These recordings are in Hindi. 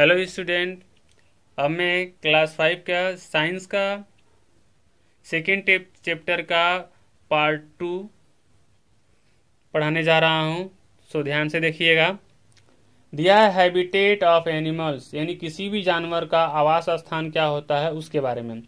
हेलो स्टूडेंट अब मैं क्लास फाइव का साइंस का सेकेंड चैप्टर का पार्ट टू पढ़ाने जा रहा हूँ सो ध्यान से देखिएगा दिया है हैबिटेट ऑफ एनिमल्स यानी किसी भी जानवर का आवास स्थान क्या होता है उसके बारे में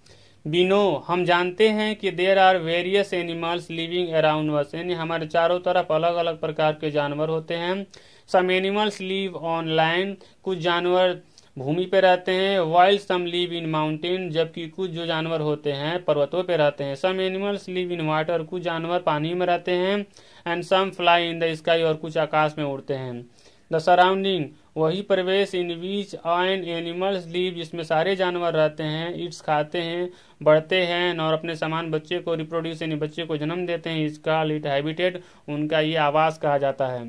बिनो हम जानते हैं कि there are various animals living around us यानी हमारे चारों तरफ अलग अलग प्रकार के जानवर होते हैं some animals live on land कुछ जानवर भूमि पे रहते हैं while some live in mountain जबकि कुछ जो जानवर होते हैं पर्वतों पे रहते हैं some animals live in water कुछ जानवर पानी में रहते हैं and some fly in the sky और कुछ आकाश में उड़ते हैं द सराउंडिंग वही प्रवेश इन बीच आइन एनिमल्स लीव जिसमें सारे जानवर रहते हैं इट्स खाते हैं बढ़ते हैं और अपने समान बच्चे को रिप्रोड्यूस यानी बच्चे को जन्म देते हैं इसका लिट हैबिटेट उनका ये आवास कहा जाता है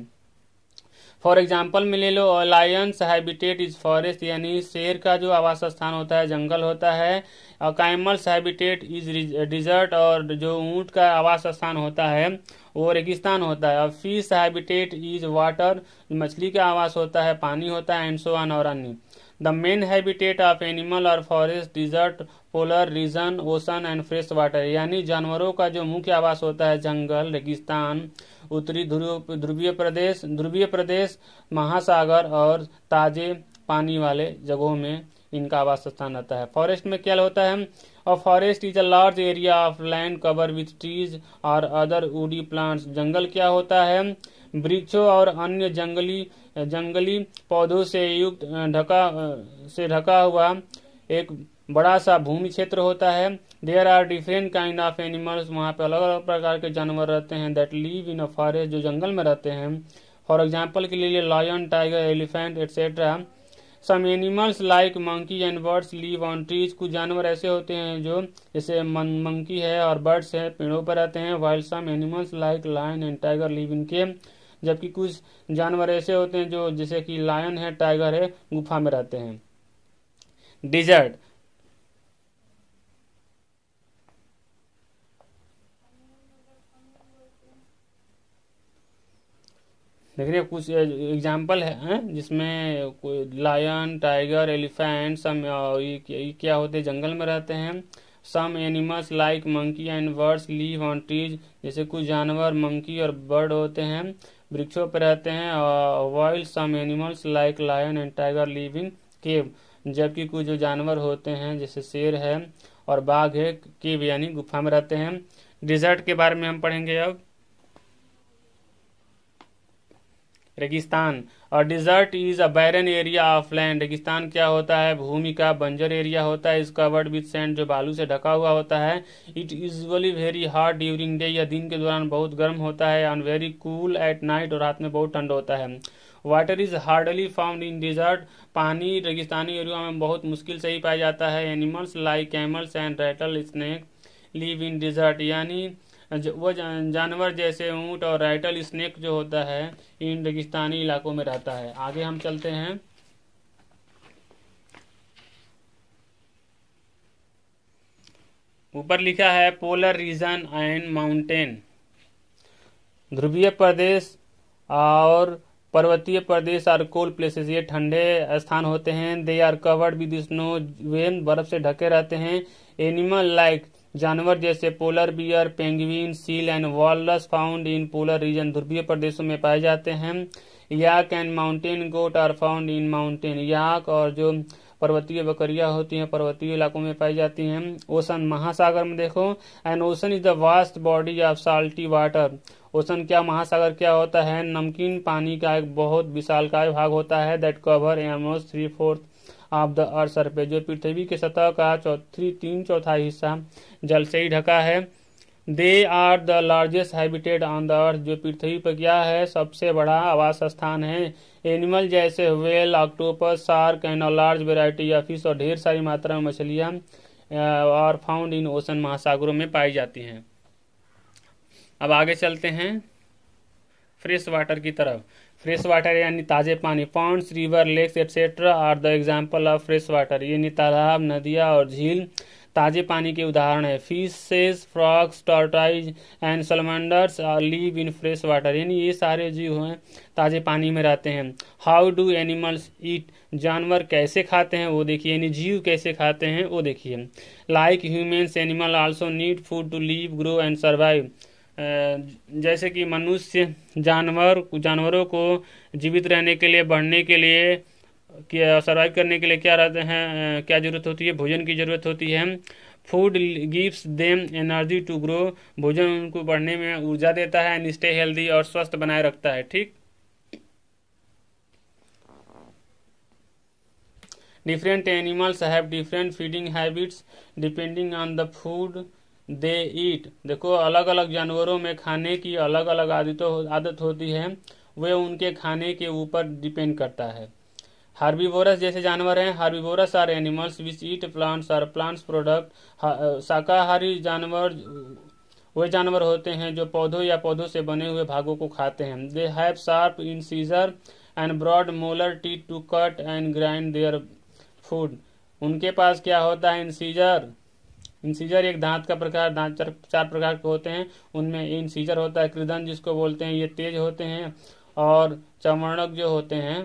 फॉर एग्जाम्पल में ले लो अलायंस हैबिटेट इज फॉरेस्ट यानी शेर का जो आवास स्थान होता है जंगल होता है और कैमल्स हैबिटेट इज डिजर्ट और जो ऊँट का आवास स्थान होता है वो रेगिस्तान होता है और फिश हैबिटेट इज वाटर मछली का आवास होता है पानी होता है एंड सो ऑन और अन्य the main habitat of animal are forest desert polar region ocean and fresh water यानी जानवरों का जो मुख्य आवास होता है जंगल रेगिस्तान उत्तरी ध्रुव ध्रुवीय प्रदेश ध्रुवीय प्रदेश महासागर और ताजे पानी वाले जगहों में इनका आवास स्थान रहता है फॉरेस्ट में क्या होता है और forest is a large area of land cover with trees और अदर उडी प्लांट्स जंगल क्या होता है वृक्षों और अन्य जंगली जंगली पौधों से युक्त ढका से ढका हुआ एक बड़ा सा भूमि क्षेत्र होता है there are different kind of animals वहाँ पे अलग अलग प्रकार के जानवर रहते हैं that live in a forest जो जंगल में रहते हैं फॉर एग्जाम्पल के लिए lion tiger elephant etcetera some animals like monkey and birds live on trees कुछ जानवर ऐसे होते हैं जो जैसे मंकी है और बर्ड्स है पेड़ों पर रहते हैं while some animals like lion and tiger live in के जबकि कुछ जानवर ऐसे होते हैं जो जैसे कि लायन है टाइगर है गुफा में रहते हैं डिजर्ट देख रहे कुछ एग्जाम्पल है जिसमें लायन टाइगर एलिफेंट सम क्या होते हैं जंगल में रहते हैं some animals like monkey and birds live on trees जैसे कुछ जानवर मंकी और बर्ड होते हैं वृक्षों पर रहते हैं while some animals like lion and tiger live in cave जबकि कुछ जो जानवर होते हैं जैसे शेर है और बाघ है केव यानी गुफा में रहते हैं डिजर्ट के बारे में हम पढ़ेंगे अब रेगिस्तान और desert is a barren area of land रेगिस्तान क्या होता है भूमि का बंजर एरिया होता है इस कवर्ड विथ सैंड जो बालू से ढका हुआ होता है it usually very hot during day या दिन के दौरान बहुत गर्म होता है and very cool at night और रात में बहुत ठंड होता है water is hardly found in desert पानी रेगिस्तानी एरिया में बहुत मुश्किल से ही पाया जाता है animals like camels and rattlesnake live in desert यानी वो जानवर जैसे ऊँट और राइटल स्नेक जो होता है इन रेगिस्तानी इलाकों में रहता है आगे हम चलते हैं ऊपर लिखा है पोलर रीजन एंड माउंटेन ध्रुवीय प्रदेश और पर्वतीय प्रदेश आर कोल प्लेसेस ये ठंडे स्थान होते हैं they are covered with snow वेन बर्फ से ढके रहते हैं एनिमल लाइक like, जानवर जैसे polar bear penguin seal and walrus found in polar region ध्रुवीय प्रदेशों में पाए जाते हैं yak and mountain goat are found in mountain yak और जो पर्वतीय बकरिया होती हैं पर्वतीय इलाकों में पाई जाती हैं ओसन महासागर में देखो and ocean is the vast body of salty water ocean क्या महासागर क्या होता है नमकीन पानी का एक बहुत विशालकाय भाग होता है that cover almost three fourth of the earth surface जो पृथ्वी के सतह का चौथी तीन चौथाई हिस्सा जल से ही ढका है they are the largest habitat on the earth जो पृथ्वी पर क्या है सबसे बड़ा आवास स्थान है एनिमल जैसे whale octopus shark and large variety या फिश और ढेर सारी मात्रा में मछलियाँ और फाउंड इन ओशन महासागरों में पाई जाती हैं अब आगे चलते हैं फ्रेश वाटर की तरफ फ्रेश वाटर यानी ताज़े पानी ponds river lakes etcetera are the example of fresh water यानी तालाब नदियाँ और झील ताजे पानी के उदाहरण है fishes frogs tortoise and salamanders live in fresh water यानी ये सारे जीव हैं ताजे पानी में रहते हैं हाउ डू एनिमल्स ईट जानवर कैसे खाते हैं वो देखिए यानी जीव कैसे खाते हैं वो देखिए like humans animal also need food to live grow and survive जैसे कि मनुष्य जानवर जानवरों को जीवित रहने के लिए बढ़ने के लिए क्या सर्वाइव करने के लिए क्या रहते हैं क्या ज़रूरत होती है भोजन की ज़रूरत होती है food gives them energy to grow भोजन उनको बढ़ने में ऊर्जा देता है एंड स्टे हेल्दी और स्वस्थ बनाए रखता है ठीक different animals have different feeding habits depending on the food they eat देखो अलग अलग जानवरों में खाने की अलग अलग आदतों आदत होती है वे उनके खाने के ऊपर डिपेंड करता है हार्बिवोरस जैसे जानवर हैं herbivores are animals which eat plants or plants product शाकाहारी जानवर वे जानवर होते हैं जो पौधों या पौधों से बने हुए भागों को खाते हैं they have sharp incisor and broad molar teeth to cut and grind their food उनके पास क्या होता है इन सीजर इंसीजर एक दांत का प्रकार दांत चार, चार प्रकार के होते हैं उनमें इंसीजर होता है कृदन जिसको बोलते हैं ये तेज होते हैं और चमर्णक जो होते हैं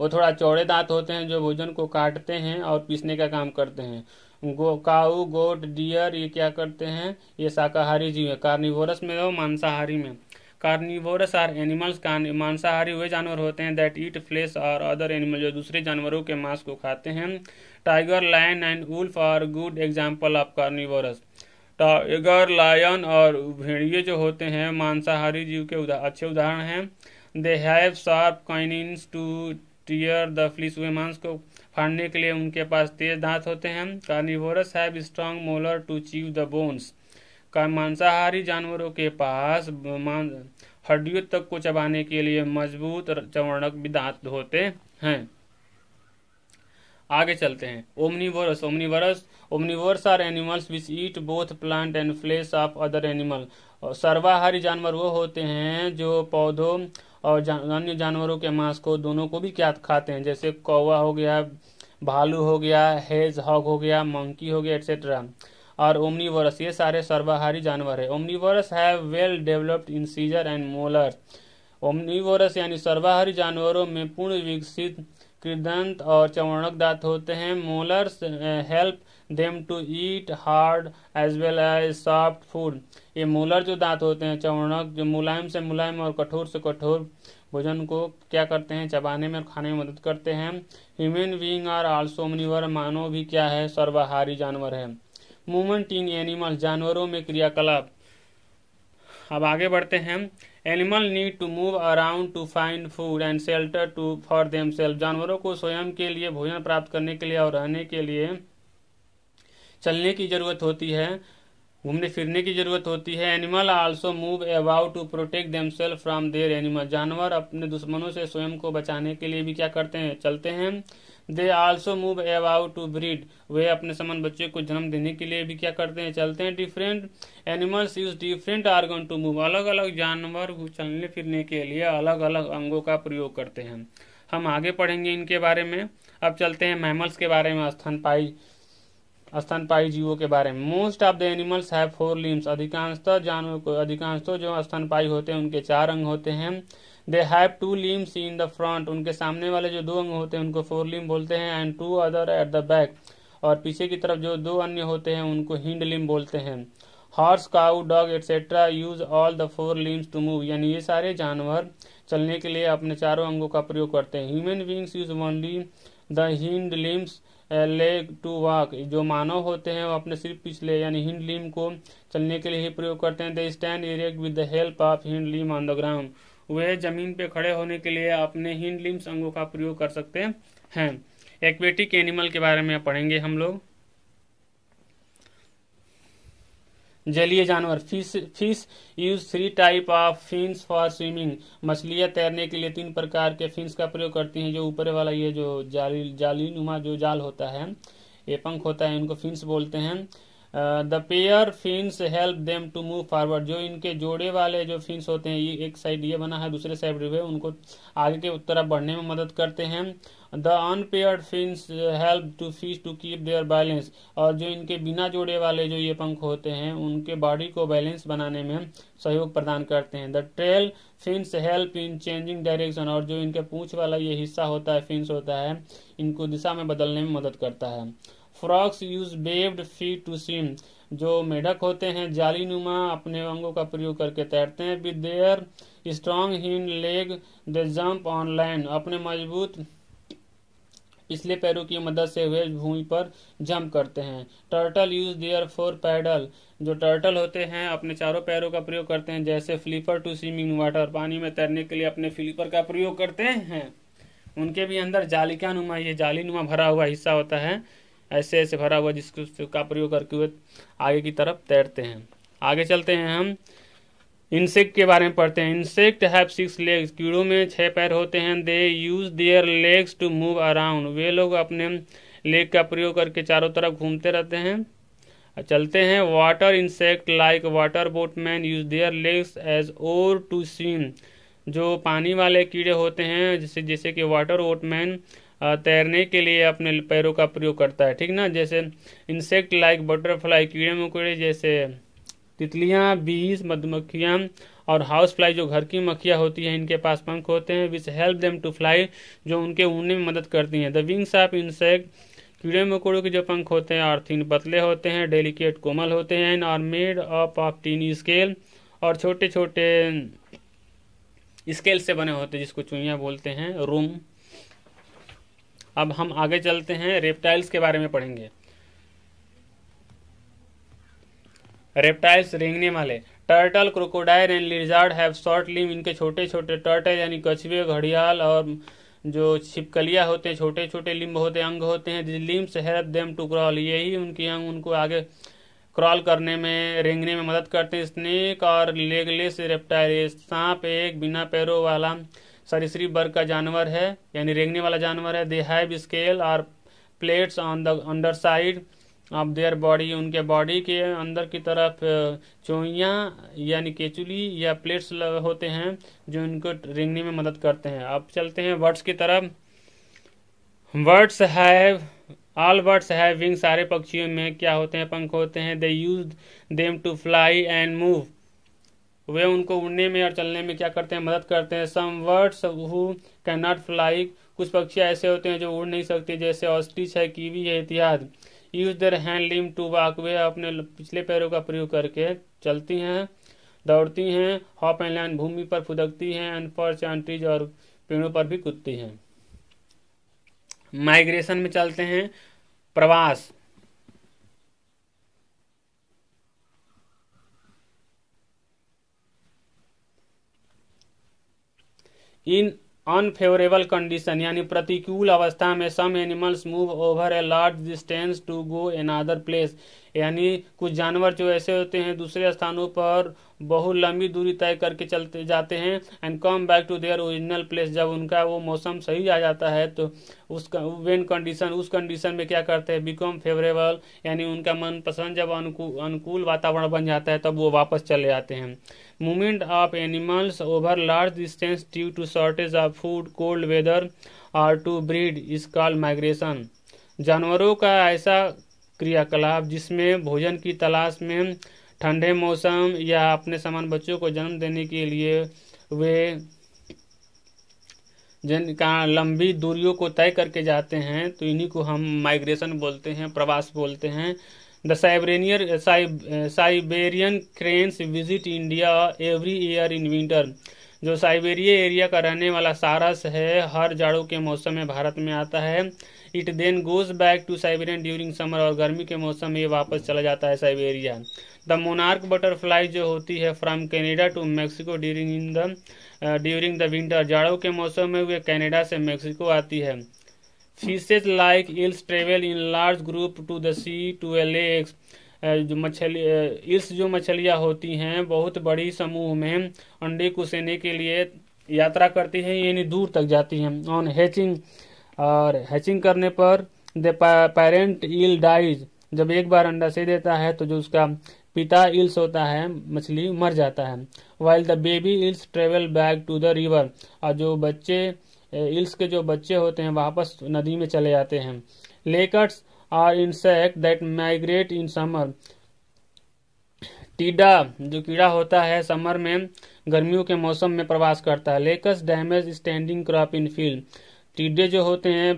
वो थोड़ा चौड़े दांत होते हैं जो भोजन को काटते हैं और पीसने का काम करते हैं गो काऊ गोट डियर ये क्या करते हैं ये शाकाहारी जीव है कार्निवोरस में और मांसाहारी में कार्निवोरस आर एनिमल्स मांसाहारी हुए जानवर होते हैं दैट ईट फ्लेश और अदर एनिमल जो दूसरे जानवरों के मांस को खाते हैं tiger lion and wolf are good example of carnivores tiger lion और भेड़िए जो होते हैं मांसाहारी जीव के उदा, अच्छे उदाहरण हैं they have sharp canines to tear the flesh हुए मांस को फाड़ने के लिए उनके पास तेज दांत होते हैं carnivores have strong molar to chew the bones का मांसाहारी जानवरों के पास हड्डियों तक को चबाने के लिए मजबूत चवर्णक भी दांत होते हैं आगे चलते हैं omnivores omnivores omnivores are animals which eat both plant and flesh of other animal और सर्वाहारी जानवर वो होते हैं जो पौधों और अन्य जा, जानवरों के मांस को दोनों को भी क्या खाते हैं जैसे कौवा हो गया भालू हो गया हेज हॉग हो गया मंकी हो गया एट्सेट्रा और ओमनीवरस ये सारे सर्वाहारी जानवर है omnivores have well developed incisor and molar omnivores यानी सर्वाहारी जानवरों में पूर्ण विकसित कृदंत और चवर्णक दांत होते हैं molars help them to eat hard as well as soft food ये मोलर जो दांत होते हैं चवर्णक जो मुलायम से मुलायम और कठोर से कठोर भोजन को क्या करते हैं चबाने में और खाने में मदद करते हैं human being are also omnivore मानव भी क्या है सर्वाहारी जानवर है मूवमेंट इन एनिमल जानवरों में क्रियाकलाप अब आगे बढ़ते हैं animal need to move around to find food and shelter to for themselves जानवरों को स्वयं के लिए भोजन प्राप्त करने के लिए और रहने के लिए चलने की जरूरत होती है घूमने फिरने की जरूरत होती है animal also move about to protect themselves from their animal जानवर अपने दुश्मनों से स्वयं को बचाने के लिए भी क्या करते हैं चलते हैं they also move about to breed वे अपने समान बच्चे को जन्म देने के लिए भी क्या करते हैं चलते हैं different animals use different organ to move अलग अलग जानवर चलने फिरने के लिए अलग अलग अंगों का प्रयोग करते हैं हम आगे पढ़ेंगे इनके बारे में अब चलते हैं मैमल्स के बारे में स्तनपाई स्तनपाई जीवों के बारे में most of the animals have four limbs अधिकांशतः जानवर को अधिकांशतः जो स्तनपाई होते हैं उनके चार अंग होते हैं they have two limbs in the front उनके सामने वाले जो दो अंग होते हैं उनको फोर लिम बोलते हैं and two other at the back और पीछे की तरफ जो दो अन्य होते हैं उनको हिंड लिम बोलते हैं horse cow dog etcetera use all the four limbs to move यानी ये सारे जानवर चलने के लिए अपने चारों अंगों का प्रयोग करते हैं human beings use only the hind limbs leg to walk जो मानव होते हैं वो अपने सिर्फ पिछले यानी हिंड लिम को चलने के लिए ही प्रयोग करते हैं they stand erect with the help of hind limb on the ground वह जमीन पे खड़े होने के लिए अपने हिंड लिम्स अंगों का प्रयोग कर सकते हैं एक्वेटिक एनिमल के बारे में पढ़ेंगे हम लोग जलीय जानवर fish fish use three type of fins for swimming मछलियाँ तैरने के लिए तीन प्रकार के फिंस का प्रयोग करती हैं जो ऊपर वाला ये जो जाली जाली नुमा जो जाल होता है ये पंख होता है इनको फिंस बोलते हैं the pair fins help them to move forward जो इनके जोड़े वाले जो फिन्स होते हैं ये एक साइड ये बना है दूसरे साइड रिवे उनको आगे के तरफ बढ़ने में मदद करते हैं the unpaired fins help to fish to keep their balance और जो इनके बिना जोड़े वाले जो ये पंख होते हैं उनके बॉडी को बैलेंस बनाने में सहयोग प्रदान करते हैं the trail fins help in changing direction और जो इनके पूछ वाला ये हिस्सा होता है फिन्स होता है इनको दिशा में बदलने में मदद करता है frogs use webbed feet to swim जो मेढक होते हैं जाली नुमा अपने अंगों का प्रयोग करके तैरते हैं with their strong hind leg they jump on land अपने मजबूत पिछले पैरों की मदद से वे भूमि पर जंप करते हैं turtle use their four paddle जो टर्टल होते हैं अपने चारों पैरों का प्रयोग करते हैं जैसे फ्लीपर टू स्विमिंग वाटर पानी में तैरने के लिए अपने फ्लीपर का प्रयोग करते हैं उनके भी अंदर जालिका नुमा ये जाली नुमा भरा हुआ हिस्सा होता है ऐसे ऐसे भरा हुआ का प्रयोग करके हुए आगे की तरफ तैरते हैं आगे चलते हैं हम इंसेक्ट के बारे में पढ़ते हैं इंसेक्ट हैव सिक्स लेग्स कीड़ों में छह पैर होते हैं they use their legs to move around वे लोग अपने लेग का प्रयोग करके चारों तरफ घूमते रहते हैं चलते हैं water insect like water boatman use their legs as oar to swim जो पानी वाले कीड़े होते हैं जैसे जैसे कि वाटर बोटमैन तैरने के लिए अपने पैरों का प्रयोग करता है ठीक ना जैसे इंसेक्ट लाइक बटरफ्लाई कीड़े मकोड़े जैसे तितलियाँ बीज मधुमक्खियाँ और हाउस फ्लाई जो घर की मक्खियाँ होती हैं इनके पास पंख होते हैं which help them to fly जो उनके उड़ने में मदद करती हैं द विंग्स ऑफ इंसेक्ट कीड़े मकोड़ों के जो पंख होते हैं और थीन पतले होते हैं डेलिकेट कोमल होते हैं और made up of tiny scale और छोटे छोटे स्केल से बने होते हैं जिसको चुईया बोलते हैं रूम अब हम आगे चलते हैं रेप्टाइल्स के बारे में पढ़ेंगे रेप्टाइल्स रेंगने वाले turtle crocodile and lizard have short limb इनके छोटे छोटे टर्टल यानी कछुए घड़ियाल और जो छिपकलिया होते हैं छोटे छोटे लिम्ब होते हैं अंग होते हैं this limbs help them to crawl यही उनके अंग उनको आगे क्रॉल करने में रेंगने में मदद करते हैं स्नेक और लेगलेस रेप्टाइल सांप एक बिना पैरों वाला सरीसरी वर्ग का जानवर है यानी रेंगने वाला जानवर है दे हैव स्केल और plates on the under side of their body उनके बॉडी के अंदर की तरफ चोइयाँ यानी केचुली या प्लेट्स होते हैं जो इनको रेंगने में मदद करते हैं अब चलते हैं वर्ड्स की तरफ birds have all birds have wing सारे पक्षियों में क्या होते हैं पंख होते हैं they use them to fly and move वे उनको उड़ने में और चलने में क्या करते हैं मदद करते हैं some birds who can not fly कुछ पक्षी ऐसे होते हैं जो उड़ नहीं सकते जैसे ऑस्ट्रिच है कीवी है इतिहाद use their hind limb to walk वे अपने पिछले पैरों का प्रयोग करके चलती हैं दौड़ती हैं हॉप एंड लैंड भूमि पर फुदकती हैं एंड पर्च और पेड़ों पर भी कूदती हैं माइग्रेशन में चलते हैं प्रवास इन अनफेवरेबल कंडीशन यानी प्रतिकूल अवस्था में some animals move over a large distance to go an other place यानी कुछ जानवर जो ऐसे होते हैं दूसरे स्थानों पर बहुत लंबी दूरी तय करके चलते जाते हैं and come back to their original place जब उनका वो मौसम सही आ जाता है तो उस वेन कंडीशन उस कंडीशन में क्या करते हैं बिकम फेवरेबल यानी उनका मनपसंद जब अनुकूल अनुकूल वातावरण बन जाता है तब वो वापस चले जाते हैं movement of animals over large distance due to shortage of food cold weather or to breed is call migration जानवरों का ऐसा क्रियाकलाप जिसमें भोजन की तलाश में ठंडे मौसम या अपने समान बच्चों को जन्म देने के लिए वे जन का लंबी दूरियों को तय करके जाते हैं तो इन्हीं को हम माइग्रेशन बोलते हैं प्रवास बोलते हैं the Siberian Siberian cranes visit India every year in winter जो साइबेरिया एरिया का रहने वाला सारस है हर जाड़ों के मौसम में भारत में आता है it then goes back to Siberian during summer और गर्मी के मौसम में ये वापस चला जाता है साइबेरिया द मोनार्क बटरफ्लाई जो होती है from Canada to Mexico during in the during the winter जाड़ों के मौसम में वे कैनेडा से मैक्सिको आती है fishes like eels travel in large group to the sea to a lakes जो मछली इल्स uh, जो मछलियाँ होती हैं बहुत बड़ी समूह में अंडे कुसेने के लिए यात्रा करती हैं यानी दूर तक जाती हैं ऑन हैचिंग और हैचिंग करने पर द पेरेंट इल डाइज जब एक बार अंडा से देता है तो जो उसका पिता इल्स होता है मछली मर जाता है while the baby eels travel back to the river और जो बच्चे इल्स के जो बच्चे होते हैं वापस नदी में चले जाते हैं locusts are insect that migrate in summer टीडा जो कीड़ा होता है समर में गर्मियों के मौसम में प्रवास करता है locusts damage standing crop in field टीडे जो होते हैं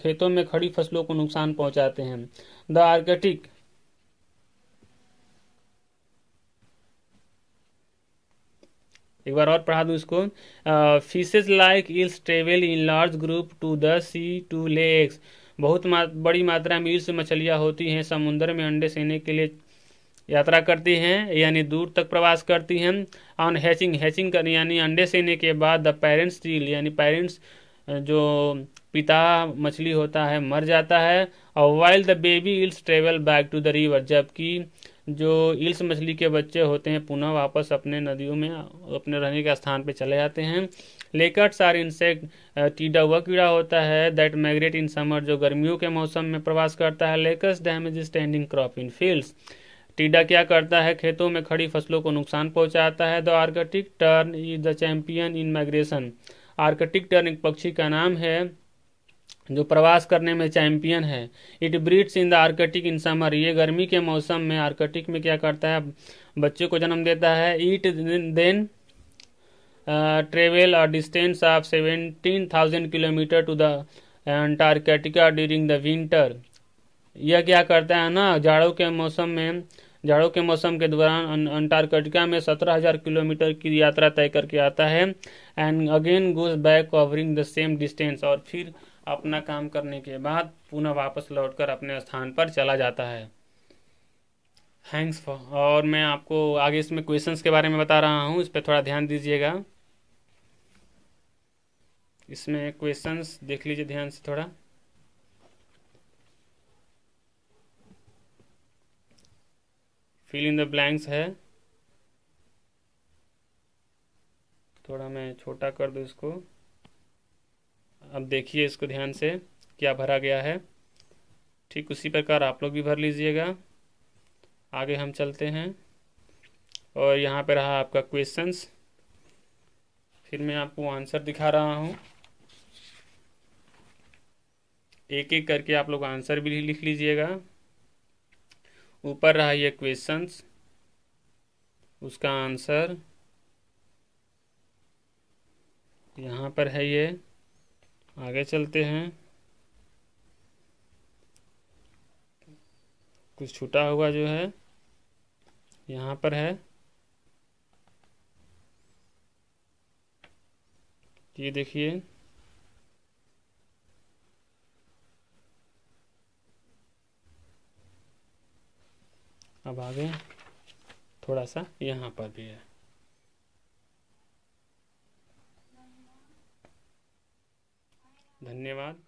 खेतों में खड़ी फसलों को नुकसान पहुंचाते हैं द आर्कटिक एक बार और पढ़ा दूँ इसको fishes like eels travel in large group to the sea to lakes बहुत मा, बड़ी मात्रा में इल्स मछलियाँ होती हैं समुद्र में अंडे सेने के लिए यात्रा करती हैं यानी दूर तक प्रवास करती हैं ऑन हैचिंग हैचिंग कर यानी अंडे सेने के बाद द पेरेंट्स टील यानी पेरेंट्स जो पिता मछली होता है मर जाता है और while the baby eels travel back to the river जबकि जो इल्स मछली के बच्चे होते हैं पुनः वापस अपने नदियों में अपने रहने के स्थान पर चले जाते हैं लेकर्स आर इंसेक्ट टीडा हुआ कीड़ा होता है दैट माइग्रेट इन समर जो गर्मियों के मौसम में प्रवास करता है locusts damage standing crop in fields टीडा क्या करता है खेतों में खड़ी फसलों को नुकसान पहुंचाता है the Arctic tern is the champion in migration Arctic tern एक पक्षी का नाम है जो प्रवास करने में चैंपियन है it breeds in the Arctic in summer ये गर्मी के मौसम में आर्कटिक में क्या करता है बच्चे को जन्म देता है इट देन ट्रेवल और distance of seventeen thousand kilometre to the Antarctica during the winter यह क्या करता है ना जाड़ों के मौसम में जाड़ों के मौसम के दौरान अंटार्कटिका में सत्रह हजार किलोमीटर की यात्रा तय करके आता है and again goes back covering the same distance और फिर अपना काम करने के बाद पुनः वापस लौटकर अपने स्थान पर चला जाता है थैंक्स फॉर और मैं आपको आगे इसमें क्वेश्चंस के बारे में बता रहा हूँ इस पर थोड़ा ध्यान दीजिएगा इसमें क्वेश्चंस देख लीजिए ध्यान से थोड़ा फिल इन द ब्लैंक्स है थोड़ा मैं छोटा कर दूँ इसको अब देखिए इसको ध्यान से क्या भरा गया है ठीक उसी प्रकार आप लोग भी भर लीजिएगा आगे हम चलते हैं और यहाँ पर रहा आपका क्वेश्चंस फिर मैं आपको आंसर दिखा रहा हूँ एक एक करके आप लोग आंसर भी लिख लीजिएगा ऊपर रहा ये क्वेश्चंस उसका आंसर यहाँ पर है ये आगे चलते हैं कुछ छूटा हुआ जो है यहाँ पर है ये देखिए अब आगे थोड़ा सा यहाँ पर भी है धन्यवाद